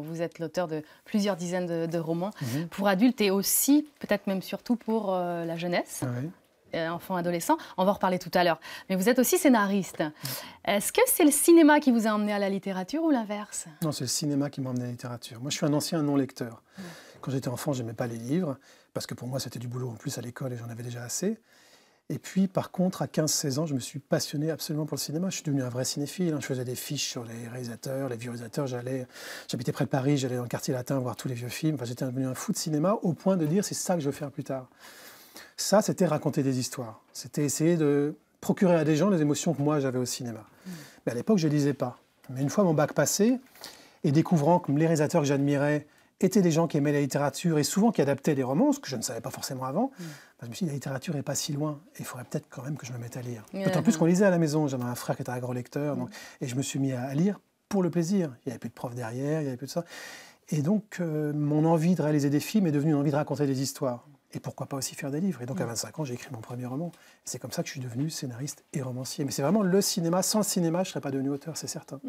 vous êtes l'auteur de plusieurs dizaines de, romans mhm. pour adultes et aussi, peut-être même surtout pour euh, la jeunesse. Euh, enfants, adolescents, on va en reparler tout à l'heure. Mais vous êtes aussi scénariste. Est-ce que c'est le cinéma qui vous a emmené à la littérature ou l'inverse Non, c'est le cinéma qui m'a emmené à la littérature. Moi, je suis un ancien non-lecteur. Quand j'étais enfant, je n'aimais pas les livres, parce que pour moi, c'était du boulot en plus à l'école et j'en avais déjà assez. Et puis, par contre, à 15-16 ans, je me suis passionné absolument pour le cinéma. Je suis devenu un vrai cinéphile. Hein. Je faisais des fiches sur les réalisateurs, les vieux réalisateurs. J'allais, j'habitais près de Paris, j'allais dans le quartier latin voir tous les vieux films. j'étais devenu un fou de cinéma au point de dire c'est ça que je veux faire plus tard. Ça, c'était raconter des histoires. C'était essayer de procurer à des gens les émotions que moi j'avais au cinéma. Mmh. Mais à l'époque, je ne lisais pas. Mais une fois mon bac passé et découvrant que les réalisateurs que j'admirais étaient des gens qui aimaient la littérature et souvent qui adaptaient des romans, ce que je ne savais pas forcément avant. Mm. Parce je me suis dit, la littérature n'est pas si loin et il faudrait peut-être quand même que je me mette à lire. D'autant plus qu'on lisait à la maison. J'avais un frère qui était un grand lecteur mm. et je me suis mis à, lire pour le plaisir. Il n'y avait plus de profs derrière, il n'y avait plus de ça. Et donc, euh, mon envie de réaliser des films est devenue une envie de raconter des histoires. Et pourquoi pas aussi faire des livres. Et donc, à 25 mm. ans, j'ai écrit mon premier roman. C'est comme ça que je suis devenu scénariste et romancier. Mais c'est vraiment le cinéma. Sans le cinéma, je ne serais pas devenu auteur, c'est certain.